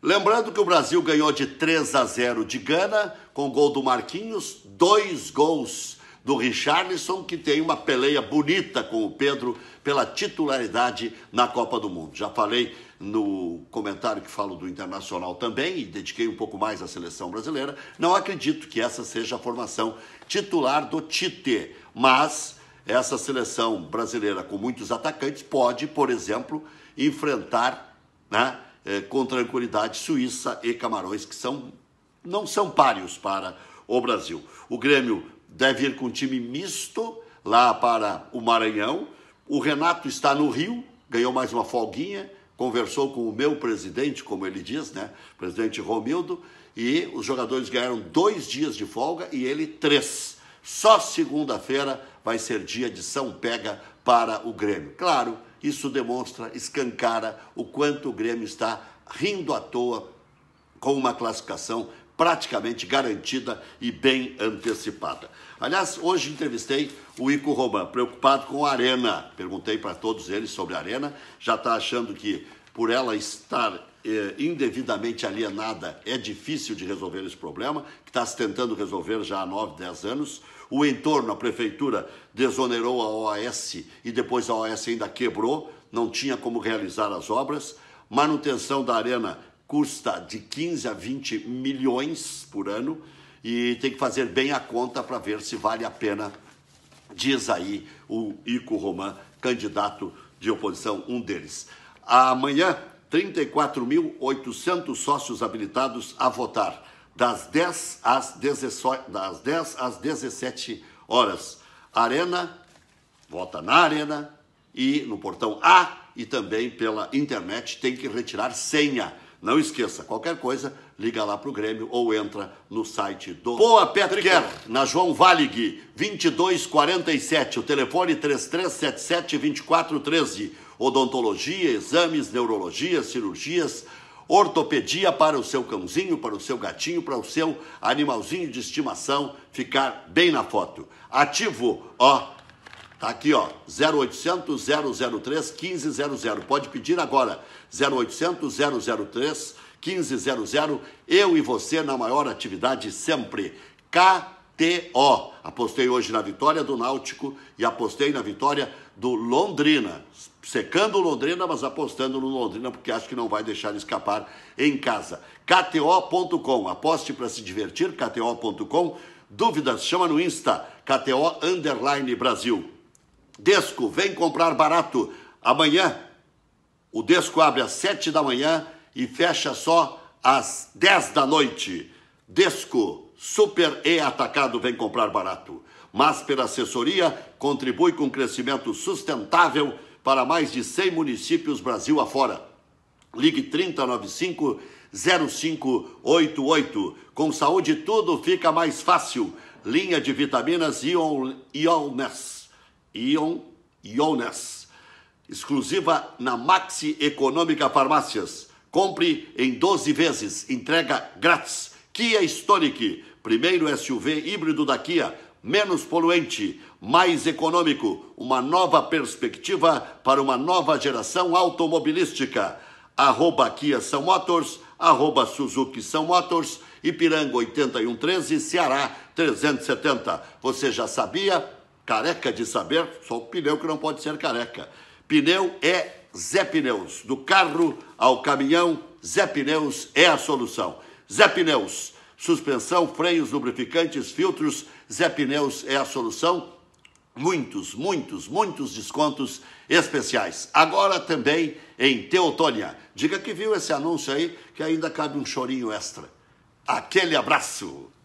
Lembrando que o Brasil ganhou de 3 a 0 de Gana, com gol do Marquinhos, dois gols do Richarlison, que tem uma peleia bonita com o Pedro pela titularidade na Copa do Mundo. Já falei no comentário que falo do Internacional também, e dediquei um pouco mais à seleção brasileira. Não acredito que essa seja a formação titular do Tite, mas essa seleção brasileira com muitos atacantes pode, por exemplo, enfrentar. Né, eh, com tranquilidade Suíça e Camarões, que são, não são páreos para o Brasil. O Grêmio deve ir com time misto lá para o Maranhão. O Renato está no Rio, ganhou mais uma folguinha, conversou com o meu presidente, como ele diz, né? Presidente Romildo, e os jogadores ganharam dois dias de folga e ele três. Só segunda-feira vai ser dia de São Pega para o Grêmio. Claro, isso demonstra, escancara o quanto o Grêmio está rindo à toa com uma classificação praticamente garantida e bem antecipada. Aliás, hoje entrevistei o Ico Roman, preocupado com a Arena. Perguntei para todos eles sobre a Arena, já está achando que por ela estar é, indevidamente alienada é difícil de resolver esse problema, que está se tentando resolver já há 9, 10 anos. O entorno, a prefeitura desonerou a OAS e depois a OAS ainda quebrou, não tinha como realizar as obras. Manutenção da arena custa de 15 a 20 milhões por ano e tem que fazer bem a conta para ver se vale a pena, diz aí o Ico Roman, candidato de oposição, um deles. Amanhã 34.800 sócios habilitados a votar, das 10 às, das às 17 horas. Arena, vota na Arena e no portão A e também pela internet tem que retirar senha. Não esqueça, qualquer coisa, liga lá pro Grêmio ou entra no site do Boa Pet na João Valig, 2247, o telefone 3377-2413. Odontologia, exames, neurologia, cirurgias, ortopedia para o seu cãozinho, para o seu gatinho, para o seu animalzinho de estimação ficar bem na foto. Ativo, ó, Tá aqui, ó, 0800 003 1500. Pode pedir agora, 0800 003 1500 1500, eu e você na maior atividade sempre. KTO. Apostei hoje na vitória do Náutico e apostei na vitória do Londrina. Secando o Londrina, mas apostando no Londrina, porque acho que não vai deixar ele escapar em casa. KTO.com. Aposte para se divertir. KTO.com. Dúvidas, chama no Insta. KTO Underline Brasil. Desco, vem comprar barato. Amanhã, o Desco abre às 7 da manhã e fecha só às 10 da noite. Desco, super e atacado, vem comprar barato. Mas pela assessoria, contribui com crescimento sustentável para mais de 100 municípios Brasil afora. Ligue 3095 0588. Com saúde tudo fica mais fácil. Linha de vitaminas Ion, Ioness Ion, Ioness Exclusiva na Maxi Econômica Farmácias. Compre em 12 vezes, entrega grátis. Kia Stonic, primeiro SUV híbrido da Kia, menos poluente, mais econômico, uma nova perspectiva para uma nova geração automobilística. Arroba Kia São Motors, arroba Suzuki São Motors, Ipiranga 8113, Ceará 370. Você já sabia? Careca de saber? Só o pneu que não pode ser careca. Pneu é Zé Pneus. Do carro ao caminhão, Zé Pneus é a solução. Zé Pneus, suspensão, freios, lubrificantes, filtros, Zé Pneus é a solução. Muitos, muitos, muitos descontos especiais. Agora também em Teotônia. Diga que viu esse anúncio aí, que ainda cabe um chorinho extra. Aquele abraço!